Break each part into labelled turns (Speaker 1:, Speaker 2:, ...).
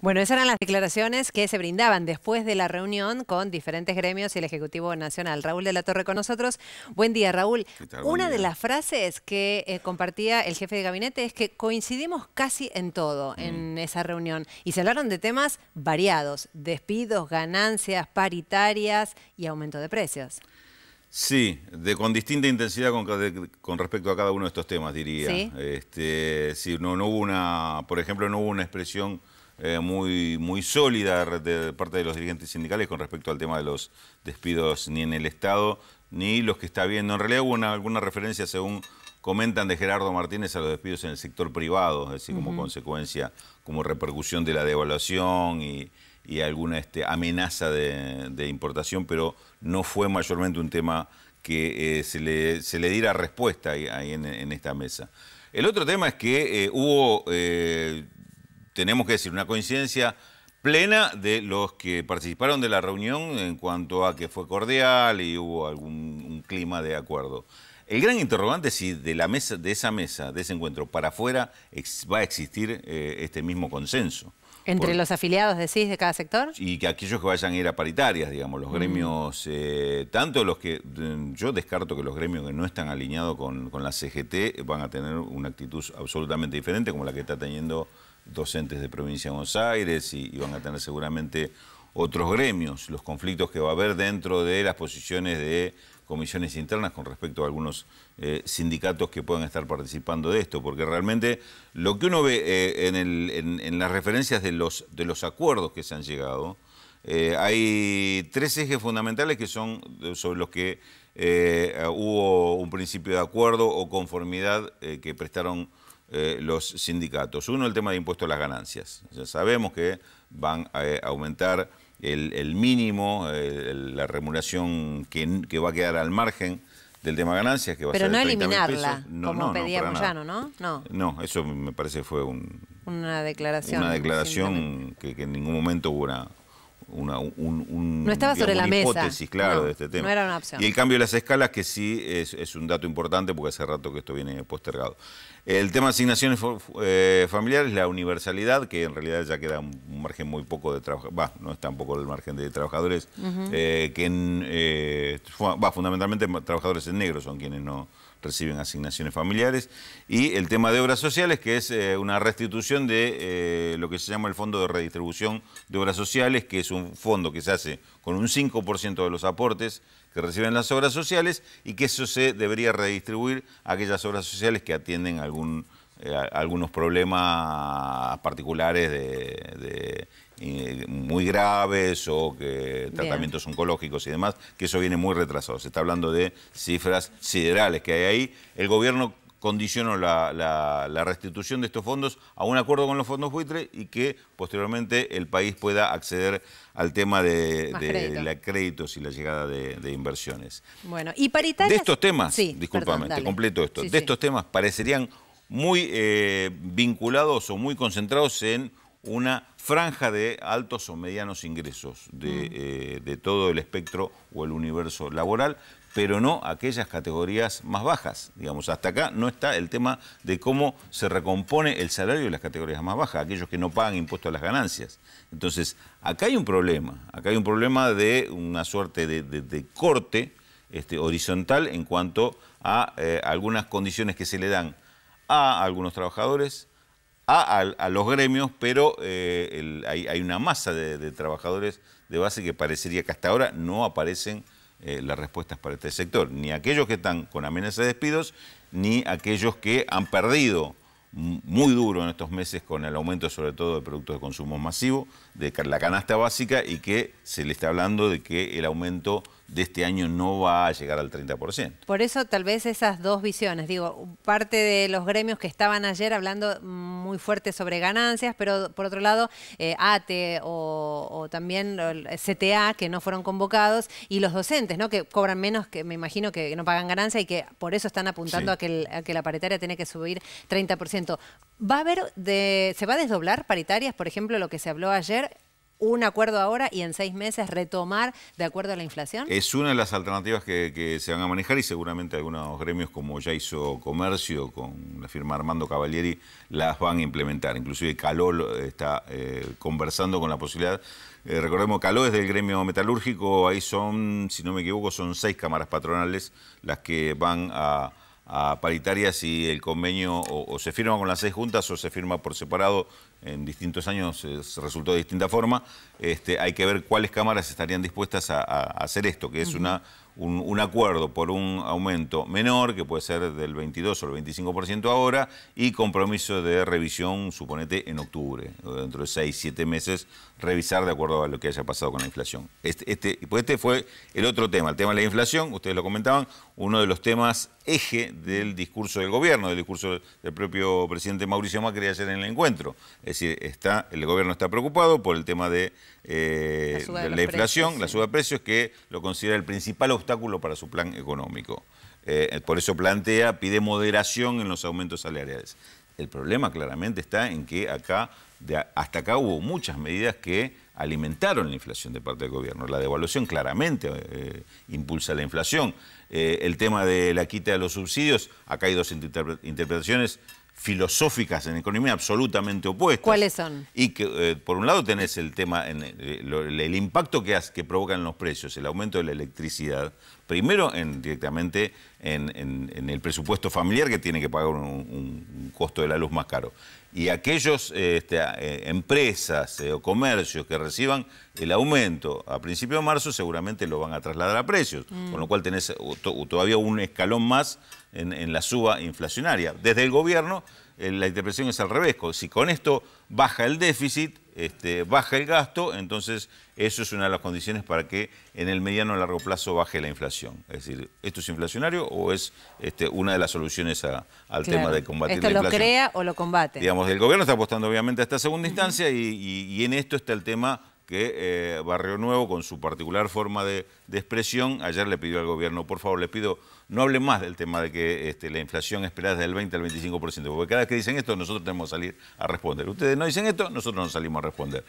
Speaker 1: Bueno, esas eran las declaraciones que se brindaban después de la reunión con diferentes gremios y el Ejecutivo Nacional. Raúl de la Torre con nosotros. Buen día, Raúl. Una de las frases que eh, compartía el jefe de gabinete es que coincidimos casi en todo mm. en esa reunión y se hablaron de temas variados, despidos, ganancias, paritarias y aumento de precios.
Speaker 2: Sí, de, con distinta intensidad con, respecto a cada uno de estos temas, diría. este, no hubo una, por ejemplo, no hubo una expresión eh, muy, muy sólida de parte de los dirigentes sindicales con respecto al tema de los despidos ni en el Estado ni los que está viendo. En realidad hubo alguna referencia, según comentan, de Gerardo Martínez a los despidos en el sector privado, es decir, como consecuencia, como repercusión de la devaluación y, alguna este, amenaza de, importación, pero no fue mayormente un tema que eh, se, le, diera respuesta ahí, en, esta mesa. El otro tema es que eh, hubo tenemos que decir, una coincidencia plena de los que participaron de la reunión en cuanto a que fue cordial y hubo algún clima de acuerdo. El gran interrogante es si de, la mesa, de esa mesa, de ese encuentro, para afuera va a existir eh, este mismo consenso.
Speaker 1: ¿Entre los afiliados, decís, de cada sector?
Speaker 2: Y que aquellos que vayan a ir a paritarias, digamos, los mm. gremios, eh, tanto los que, yo descarto que los gremios que no están alineados con, con la CGT van a tener una actitud absolutamente diferente como la que está teniendo docentes de provincia de Buenos Aires y, van a tener seguramente otros gremios, los conflictos que va a haber dentro de las posiciones de comisiones internas con respecto a algunos eh, sindicatos que puedan estar participando de esto, porque realmente lo que uno ve eh, en, las referencias de los, acuerdos que se han llegado, eh, hay tres ejes fundamentales que son sobre los que hubo un principio de acuerdo o conformidad que prestaron eh, los sindicatos. Uno, el tema de impuestos a las ganancias. Ya sabemos que van a eh, aumentar el, mínimo, eh, la remuneración que, que, va a quedar al margen del tema ganancias, que va Pero a ser no eliminarla, como no, pedía no, ¿no? ¿no? eso me parece fue un,
Speaker 1: una declaración. Una
Speaker 2: declaración que en ningún momento hubo una, una un, estaba sobre hipótesis, claro, de este tema. Y el cambio de las escalas, que sí es, un dato importante porque hace rato que esto viene postergado. El tema de asignaciones eh, familiares, la universalidad, que en realidad ya queda un margen muy poco de trabajadores, no es tampoco el margen de trabajadores, eh, que eh, fundamentalmente trabajadores en negro son quienes no, reciben asignaciones familiares. Y el tema de obras sociales, que es eh, una restitución de eh, lo que se llama el Fondo de Redistribución de Obras Sociales, que es un fondo que se hace con un 5% de los aportes que reciben las obras sociales y que eso se debería redistribuir a aquellas obras sociales que atienden algún, eh, algunos problemas particulares de eh, muy graves o que tratamientos oncológicos y demás, que eso viene muy retrasado. Se está hablando de cifras siderales que hay ahí. El gobierno condicionó la, restitución de estos fondos a un acuerdo con los fondos buitre y que posteriormente el país pueda acceder al tema de, de créditos y la llegada de, inversiones.
Speaker 1: Bueno, y paritarias... De estos temas, sí, discúlpame, te completo
Speaker 2: esto, de estos temas parecerían muy eh, vinculados o muy concentrados en una franja de altos o medianos ingresos mm. eh, de, todo el espectro o el universo laboral, pero no aquellas categorías más bajas. Digamos, hasta acá no está el tema de cómo se recompone el salario de las categorías más bajas, aquellos que no pagan impuestos a las ganancias. Entonces, acá hay un problema, acá hay un problema de una suerte de, corte este, horizontal en cuanto a eh, algunas condiciones que se le dan a algunos trabajadores, a, los gremios, pero eh, hay, una masa de, trabajadores de base que parecería que hasta ahora no aparecen eh, las respuestas para este sector, ni aquellos que están con amenaza de despidos, ni aquellos que han perdido muy duro en estos meses con el aumento sobre todo de productos de consumo masivo, de la canasta básica y que se le está hablando de que el aumento de este año no va a llegar al 30%.
Speaker 1: Por eso tal vez esas dos visiones, digo, parte de los gremios que estaban ayer hablando muy fuerte sobre ganancias, pero por otro lado, eh, ATE o, también CTA, que no fueron convocados, y los docentes, ¿no? que cobran menos, que me imagino que no pagan ganancia y que por eso están apuntando a, que la paritaria tiene que subir 30%. ¿Va a haber de, ¿Se va a desdoblar paritarias, por ejemplo, lo que se habló ayer? un acuerdo ahora y en seis meses retomar de acuerdo a la inflación?
Speaker 2: Es una de las alternativas que, se van a manejar y seguramente algunos gremios, como ya hizo Comercio con la firma Armando Cavalieri, las van a implementar. Inclusive Caló está eh, conversando con la posibilidad. Eh, recordemos, Caló es del gremio metalúrgico, ahí son, si no me equivoco, son seis cámaras patronales las que van a a paritarias y el convenio o, se firma con las seis juntas o se firma por separado en distintos años eh, resultó de distinta forma, este, hay que ver cuáles cámaras estarían dispuestas a, hacer esto, que es un, acuerdo por un aumento menor, que puede ser del 22 o el 25% ahora, y compromiso de revisión, suponete, en octubre, dentro de 6, 7 meses, revisar de acuerdo a lo que haya pasado con la inflación. Este, este, pues este fue el otro tema, el tema de la inflación, ustedes lo comentaban, uno de los temas eje del discurso del gobierno, del discurso del propio presidente Mauricio Macri ayer en el encuentro es decir, está, el gobierno está preocupado por el tema de, eh, la, inflación, la suba de precios, que lo considera el principal obstáculo para su plan económico. Eh, eh, por eso plantea, pide moderación en los aumentos salariales. El problema claramente está en que acá, hasta acá hubo muchas medidas que alimentaron la inflación de parte del gobierno. La devaluación claramente impulsa la inflación. el tema de la quita de los subsidios, acá hay dos interpretaciones filosóficas en economía absolutamente opuestas.
Speaker 1: ¿Cuáles son?
Speaker 2: Y que eh, por un lado tenés el tema, eh, el, impacto que, que provocan los precios, el aumento de la electricidad, primero en, directamente en, el presupuesto familiar que tiene que pagar un costo de la luz más caro y aquellas eh, este, eh, empresas eh, o comercios que reciban el aumento a principios de marzo seguramente lo van a trasladar a precios, mm. con lo cual tenés todavía un escalón más en, en la suba inflacionaria. Desde el gobierno la interpretación es al revés, si con esto baja el déficit, este, baja el gasto, entonces eso es una de las condiciones para que en el mediano o largo plazo baje la inflación. Es decir, ¿esto es inflacionario o es este, una de las soluciones al tema de combatir la inflación? ¿Esto lo crea
Speaker 1: o lo combate? Digamos,
Speaker 2: el gobierno está apostando obviamente a esta segunda instancia y en esto está el tema que eh, Barrio Nuevo, con su particular forma de, expresión, ayer le pidió al gobierno, por favor, le pido, no hable más del tema de que este, la inflación esperada es del 20 al 25%, porque cada vez que dicen esto, nosotros tenemos que salir a responder. Ustedes no dicen esto, nosotros no salimos a responder.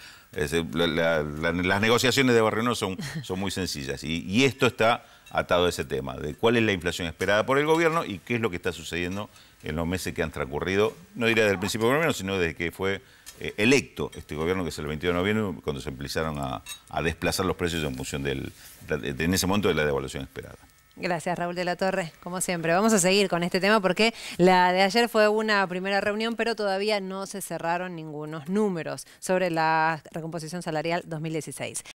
Speaker 2: las negociaciones de Barrio Nuevo son, muy sencillas y, y esto está atado a ese tema, de cuál es la inflación esperada por el gobierno y qué es lo que está sucediendo en los meses que han transcurrido, no diría desde el principio del gobierno, sino desde que fue eh, electo este gobierno que es el 22 de noviembre, cuando se empezaron a, desplazar los precios en función del, en ese momento de la devaluación esperada.
Speaker 1: Gracias, Raúl de la Torre, como siempre. Vamos a seguir con este tema porque la de ayer fue una primera reunión, pero todavía no se cerraron ningunos números sobre la recomposición salarial 2016.